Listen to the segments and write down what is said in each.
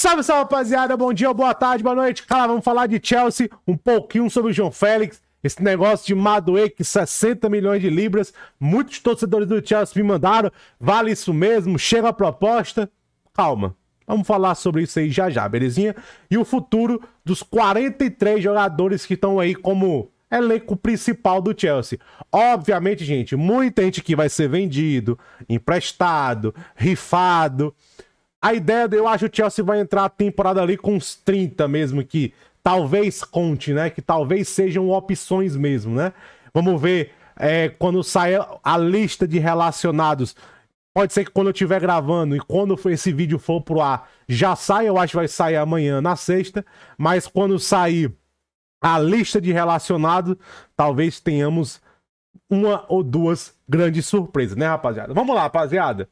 Salve, salve, rapaziada. Bom dia, boa tarde, boa noite. Cara, vamos falar de Chelsea, um pouquinho sobre o João Félix, esse negócio de Madueque, 60 milhões de libras. Muitos torcedores do Chelsea me mandaram. Vale isso mesmo? Chega a proposta? Calma. Vamos falar sobre isso aí já já, belezinha? E o futuro dos 43 jogadores que estão aí como elenco principal do Chelsea. Obviamente, gente, muita gente que vai ser vendido, emprestado, rifado. A ideia eu acho que o Chelsea vai entrar a temporada ali com uns 30 mesmo, que talvez conte, né? Que talvez sejam opções mesmo, né? Vamos ver é, quando sair a lista de relacionados. Pode ser que quando eu estiver gravando e quando esse vídeo for pro ar, já saia. Eu acho que vai sair amanhã, na sexta. Mas quando sair a lista de relacionados, talvez tenhamos uma ou duas grandes surpresas, né, rapaziada? Vamos lá, rapaziada.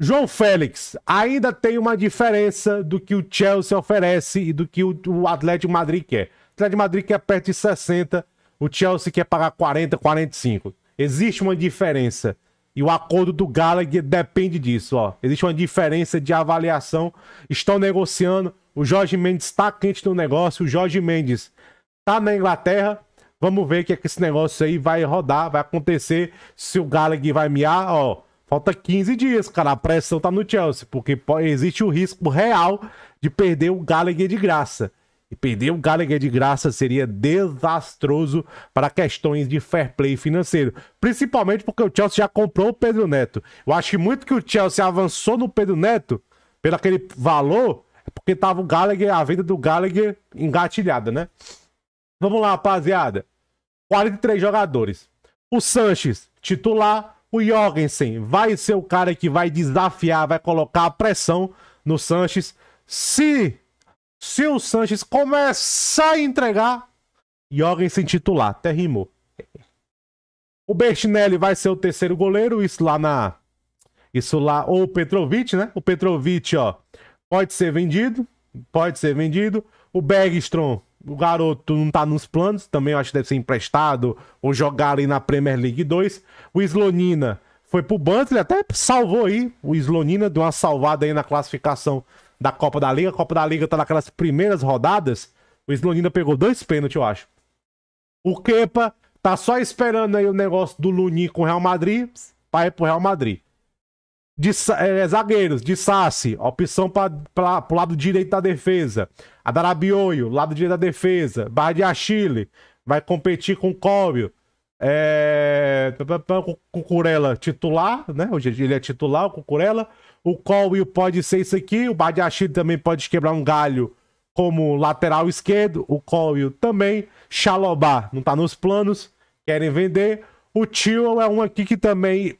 João Félix ainda tem uma diferença do que o Chelsea oferece e do que o Atlético Madrid quer. O Atlético Madrid quer perto de 60, o Chelsea quer pagar 40, 45. Existe uma diferença. E o acordo do Gallagher depende disso. Ó. Existe uma diferença de avaliação. Estão negociando. O Jorge Mendes está quente no negócio. O Jorge Mendes está na Inglaterra. Vamos ver o que, é que esse negócio aí vai rodar, vai acontecer. Se o Gallagher vai miar, ó. Falta 15 dias, cara. A pressão tá no Chelsea, porque existe o risco real de perder o Gallagher de graça. E perder o Gallagher de graça seria desastroso para questões de fair play financeiro. Principalmente porque o Chelsea já comprou o Pedro Neto. Eu acho que muito que o Chelsea avançou no Pedro Neto, pelo aquele valor, é porque tava o Gallagher, a venda do Gallagher engatilhada, né? Vamos lá, rapaziada. 43 jogadores. O Sanches, titular. O Jorgensen vai ser o cara que vai desafiar, vai colocar a pressão no Sanches. Se, se o Sanches começar a entregar, Jorgensen titular, até rimou. O Bertinelli vai ser o terceiro goleiro, isso lá na. Isso lá, ou o Petrovic, né? O Petrovic, ó, pode ser vendido, pode ser vendido. O Bergstrom o garoto não tá nos planos, também eu acho que deve ser emprestado ou jogar ali na Premier League 2. O Slonina foi pro Banto, ele até salvou aí. O Slonina deu uma salvada aí na classificação da Copa da Liga. A Copa da Liga tá naquelas primeiras rodadas. O Slonina pegou dois pênaltis, eu acho. O Kepa tá só esperando aí o negócio do Luni com o Real Madrid pra ir pro Real Madrid. De, é, zagueiros, de Sassi, opção para o lado direito da defesa. Adarabioio, lado direito da defesa. Barra de Achille, vai competir com o Cóbio. É... Com o Cucurella titular, né? Hoje ele é titular, o Cucurella. O Colwell pode ser isso aqui. O Achille também pode quebrar um galho como lateral esquerdo. O Colwell também. Xalobá não tá nos planos. Querem vender. O Tio é um aqui que também.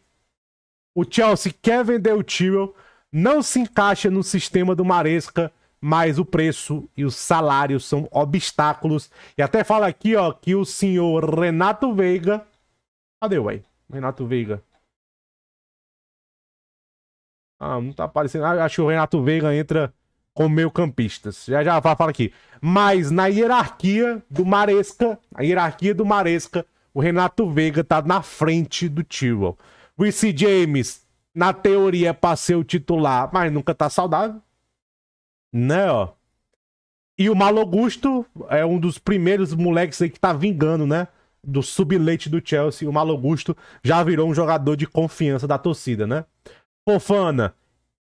O Chelsea quer vender o Tio. Não se encaixa no sistema do Maresca mas o preço e o salário são obstáculos. E até fala aqui, ó, que o senhor Renato Veiga. Cadê, ué? Renato Veiga. Ah, não tá aparecendo. Ah, acho que o Renato Veiga entra como meio campistas. Já já fala aqui. Mas na hierarquia do Maresca, a hierarquia do Maresca, o Renato Veiga tá na frente do Tio. O James, na teoria, é pra ser o titular, mas nunca tá saudável né, ó. E o Malogusto é um dos primeiros moleques aí que tá vingando, né? Do subleite do Chelsea. O Malogusto já virou um jogador de confiança da torcida, né? Fofana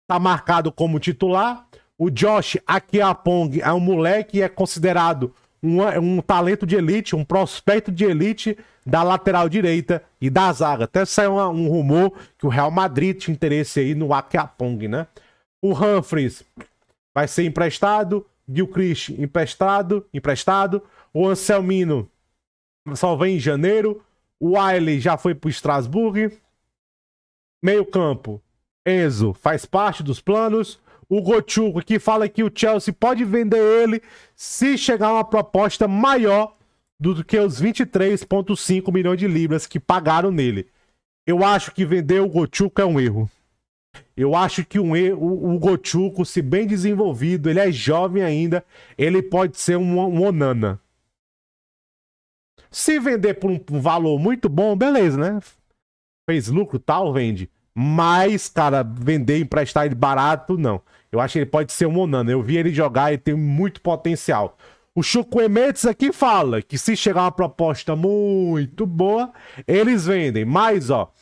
tá marcado como titular. O Josh Akiapong é um moleque e é considerado um, um, talento de elite, um prospecto de elite da lateral direita e da zaga. Até saiu uma, um rumor que o Real Madrid tinha interesse aí no Akiapong, né? O Humphreys vai ser emprestado, Gilchrist emprestado, emprestado, o Anselmino só vem em janeiro, o Wiley já foi para o Strasbourg, meio campo, Enzo faz parte dos planos, o Gochuco que fala que o Chelsea pode vender ele se chegar uma proposta maior do que os 23,5 milhões de libras que pagaram nele. Eu acho que vender o Gochuco é um erro. Eu acho que um, o, o Gochuco, se bem desenvolvido, ele é jovem ainda, ele pode ser um, um Onana. Se vender por um, valor muito bom, beleza, né? Fez lucro, tal, vende. Mas, cara, vender e emprestar ele barato, não. Eu acho que ele pode ser um Onana. Eu vi ele jogar e tem muito potencial. O Chuco Emetes aqui fala que se chegar uma proposta muito boa, eles vendem. Mas, ó,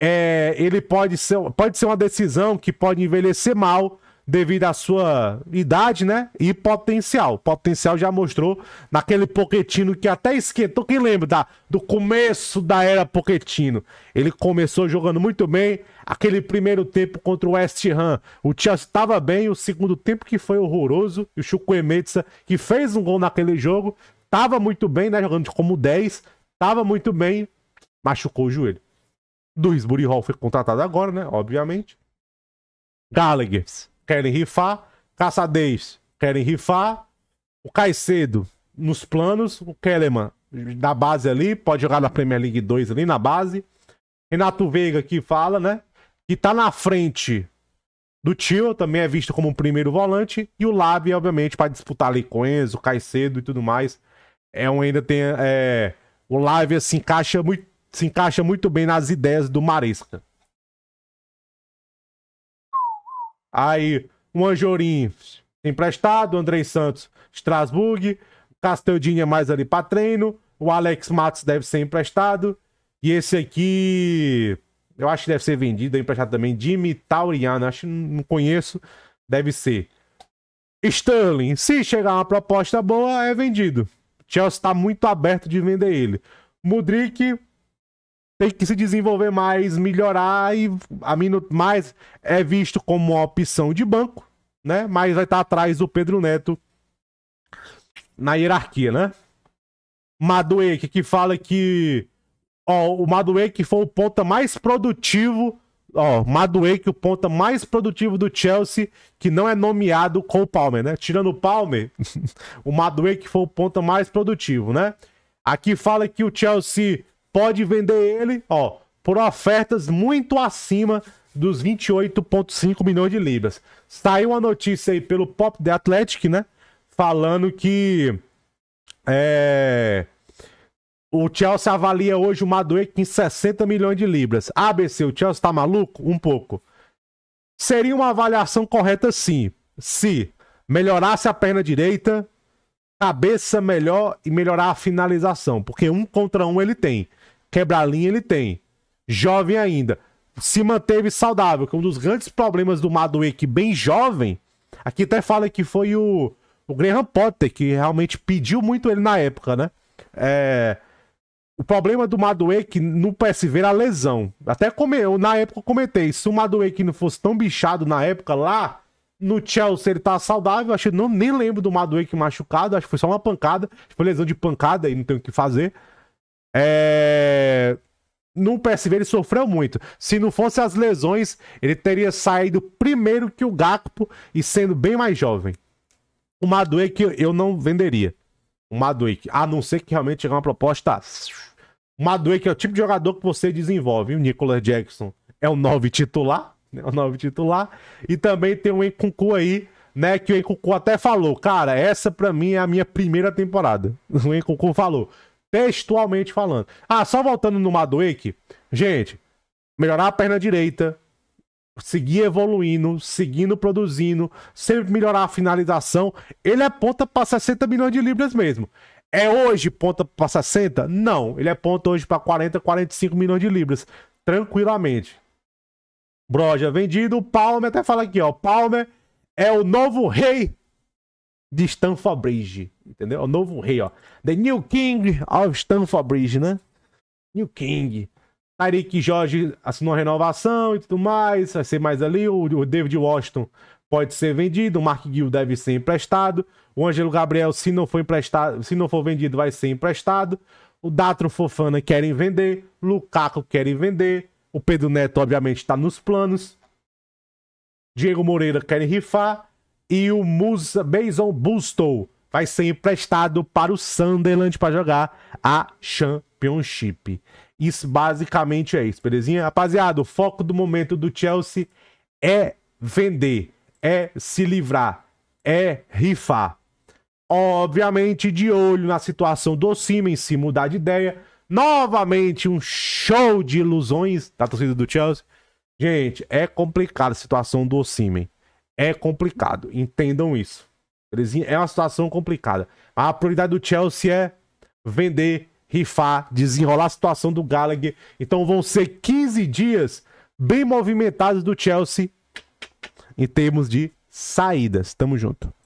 é, ele pode ser, pode ser uma decisão que pode envelhecer mal devido à sua idade, né? E potencial. Potencial já mostrou naquele Poquetino que até esquentou. Quem lembra da, do começo da era Poquetino? Ele começou jogando muito bem. Aquele primeiro tempo contra o West Ham, o Chelsea estava bem. O segundo tempo que foi horroroso. E o Chuco Emetsa, que fez um gol naquele jogo, estava muito bem, né? Jogando como 10, estava muito bem, machucou o joelho. Dois, Buddy Hall foi contratado agora, né? Obviamente. Gallagher, querem rifar. Caçadez, querem rifar. O Caicedo, nos planos. O Kelleman, da base ali, pode jogar na Premier League 2 ali, na base. Renato Veiga que fala, né? Que tá na frente do Tio, também é visto como um primeiro volante. E o Lab, obviamente, para disputar ali com Enzo, Caicedo e tudo mais. É um ainda tem. É, o Live se assim, encaixa muito se encaixa muito bem nas ideias do Maresca. Aí, o Anjorim emprestado, Andrei Santos, Strasbourg, Casteldinha mais ali para treino, o Alex Matos deve ser emprestado, e esse aqui, eu acho que deve ser vendido, é emprestado também, Jimmy Tauriano, acho que não conheço, deve ser. Sterling, se chegar uma proposta boa, é vendido. Chelsea está muito aberto de vender ele. Mudrik, tem que se desenvolver mais, melhorar e a minuto mais é visto como uma opção de banco, né? Mas vai estar atrás do Pedro Neto na hierarquia, né? Madueke que fala que ó, o Madueke foi o ponta mais produtivo, ó, que o ponta mais produtivo do Chelsea que não é nomeado com o Palmer, né? Tirando o Palmer, o que foi o ponta mais produtivo, né? Aqui fala que o Chelsea pode vender ele, ó, por ofertas muito acima dos 28,5 milhões de libras. Saiu a notícia aí pelo Pop The Athletic, né? Falando que é, o Chelsea avalia hoje o Madueque em 60 milhões de libras. ABC, o Chelsea tá maluco? Um pouco. Seria uma avaliação correta, sim, se melhorasse a perna direita, cabeça melhor e melhorar a finalização, porque um contra um ele tem. Quebra-linha ele tem. Jovem ainda. Se manteve saudável, que é um dos grandes problemas do Madueke bem jovem. Aqui até fala que foi o, o Graham Potter que realmente pediu muito ele na época, né? É, o problema do Madueke no PSV era a lesão. Até come, eu, na época comentei, se o Madueke não fosse tão bichado na época lá, no Chelsea ele tá saudável, acho que não nem lembro do Madueke machucado, acho que foi só uma pancada, foi lesão de pancada e não tem o que fazer. É... No PSV ele sofreu muito. Se não fosse as lesões, ele teria saído primeiro que o Gakpo e sendo bem mais jovem. O Madueke eu não venderia. O Madueke, a não ser que realmente chegar uma proposta. O Madueke é o tipo de jogador que você desenvolve. O Nicolas Jackson é o 9 titular, É o 9 titular. E também tem o Enkunku aí, né, que o Encucu até falou, cara, essa para mim é a minha primeira temporada. O Encucu falou, textualmente falando. Ah, só voltando no Madueke, gente, melhorar a perna direita, seguir evoluindo, seguindo produzindo, sempre melhorar a finalização. Ele é ponta para 60 milhões de libras mesmo. É hoje ponta para 60? Não, ele é ponta hoje para 40, 45 milhões de libras, tranquilamente. Broja vendido, Palmer até fala aqui, ó, Palmer é o novo rei de Stamford Bridge, entendeu? É o novo rei, ó. The New King of Stamford Bridge, né? New King. Tariq Jorge assinou a renovação e tudo mais, vai ser mais ali. O, David Washington pode ser vendido, o Mark Gill deve ser emprestado. O Ângelo Gabriel, se não for emprestado, se não for vendido, vai ser emprestado. O Datro Fofana querem vender, Lukaku querem vender, o Pedro Neto obviamente está nos planos. Diego Moreira querem rifar, e o Musa, Mason Busto vai ser emprestado para o Sunderland para jogar a Championship. Isso basicamente é isso, belezinha? Rapaziada, o foco do momento do Chelsea é vender, é se livrar, é rifar. Obviamente, de olho na situação do Siemens, se mudar de ideia. Novamente, um show de ilusões da torcida do Chelsea. Gente, é complicada a situação do Siemens é complicado. Entendam isso. Belezinha? É uma situação complicada. A prioridade do Chelsea é vender, rifar, desenrolar a situação do Gallagher. Então vão ser 15 dias bem movimentados do Chelsea em termos de saídas. Tamo junto.